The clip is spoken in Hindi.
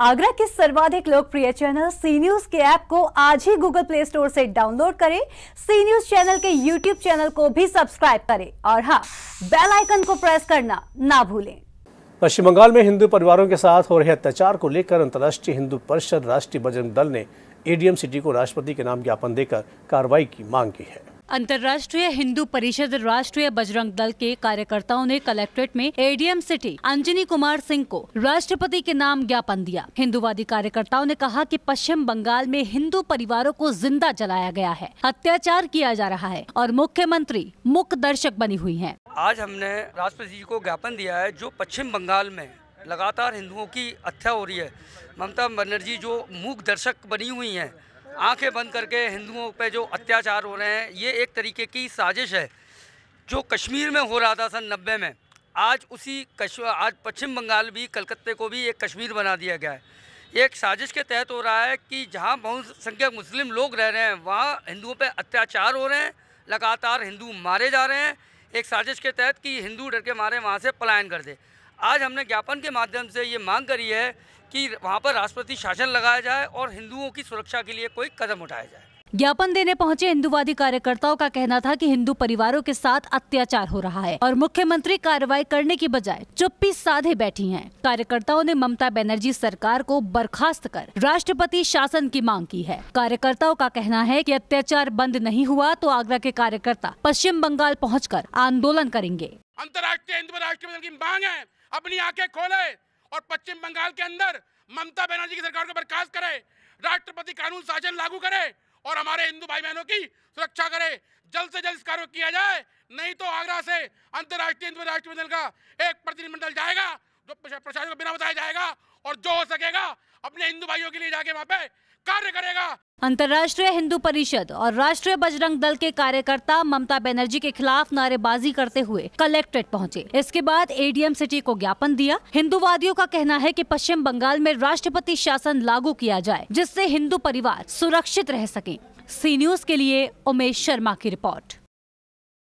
आगरा के सर्वाधिक लोकप्रिय चैनल सी न्यूज के ऐप को आज ही गूगल प्ले स्टोर से डाउनलोड करें सी न्यूज चैनल के यूट्यूब चैनल को भी सब्सक्राइब करें और हाँ बेल आइकन को प्रेस करना ना भूलें पश्चिम बंगाल में हिंदू परिवारों के साथ हो रहे अत्याचार को लेकर अंतर्राष्ट्रीय हिंदू परिषद राष्ट्रीय बजरंग दल ने एडीएम सिटी को राष्ट्रपति के नाम ज्ञापन देकर कार्रवाई की मांग की है अंतर्राष्ट्रीय हिंदू परिषद राष्ट्रीय बजरंग दल के कार्यकर्ताओं ने कलेक्ट्रेट में एडीएम सिटी अंजनी कुमार सिंह को राष्ट्रपति के नाम ज्ञापन दिया हिंदुवादी कार्यकर्ताओं ने कहा कि पश्चिम बंगाल में हिंदू परिवारों को जिंदा जलाया गया है अत्याचार किया जा रहा है और मुख्यमंत्री मुख दर्शक बनी हुई है आज हमने राष्ट्रपति जी को ज्ञापन दिया है जो पश्चिम बंगाल में लगातार हिंदुओं की हत्या हो रही है ममता बनर्जी जो मूक दर्शक बनी हुई है आंखें बंद करके हिंदुओं पे जो अत्याचार हो रहे हैं ये एक तरीके की साजिश है जो कश्मीर में हो रहा था सन नब्बे में आज उसी कश आज पश्चिम बंगाल भी कलकत्ते को भी एक कश्मीर बना दिया गया है एक साजिश के तहत हो रहा है कि जहाँ बहुसंख्यक मुस्लिम लोग रह रहे हैं वहाँ हिंदुओं पर अत्याचार हो रहे हैं लगातार हिंदू मारे जा रहे हैं एक साजिश के तहत कि हिंदू डर के मारे वहाँ से पलायन कर दे आज हमने ज्ञापन के माध्यम से ये मांग करी है कि वहाँ पर राष्ट्रपति शासन लगाया जाए और हिंदुओं की सुरक्षा के लिए कोई कदम उठाया जाए ज्ञापन देने पहुंचे हिंदुवादी कार्यकर्ताओं का कहना था कि हिंदू परिवारों के साथ अत्याचार हो रहा है और मुख्यमंत्री कार्रवाई करने की बजाय चुप्पी साधे बैठी हैं। कार्यकर्ताओं ने ममता बनर्जी सरकार को बर्खास्त कर राष्ट्रपति शासन की मांग की है कार्यकर्ताओं का कहना है कि अत्याचार बंद नहीं हुआ तो आगरा के कार्यकर्ता पश्चिम बंगाल पहुँच आंदोलन करेंगे अंतर्राष्ट्रीय हिंदू राष्ट्रपति की मांग है अपनी आंखें खोले और पश्चिम बंगाल के अंदर ममता बनर्जी की सरकार को बर्खास्त करे राष्ट्रपति कानून शासन लागू करे और हमारे हिंदू भाई बहनों की सुरक्षा करे जल्द से जल्द इस कार्य किया जाए नहीं तो आगरा से अंतर्राष्ट्रीय हिंदू राष्ट्रमंडल का एक प्रतिनिधिमंडल जाएगा जो प्रशासन को बिना बताया जाएगा और जो हो सकेगा अपने हिंदू भाइयों के लिए जाके वहाँ पे कार्य करेगा अंतर्राष्ट्रीय हिंदू परिषद और राष्ट्रीय बजरंग दल के कार्यकर्ता ममता बनर्जी के खिलाफ नारेबाजी करते हुए कलेक्ट्रेट पहुंचे इसके बाद एडीएम सिटी को ज्ञापन दिया हिंदूवादियों का कहना है कि पश्चिम बंगाल में राष्ट्रपति शासन लागू किया जाए जिससे हिंदू परिवार सुरक्षित रह सके सी न्यूज के लिए उमेश शर्मा की रिपोर्ट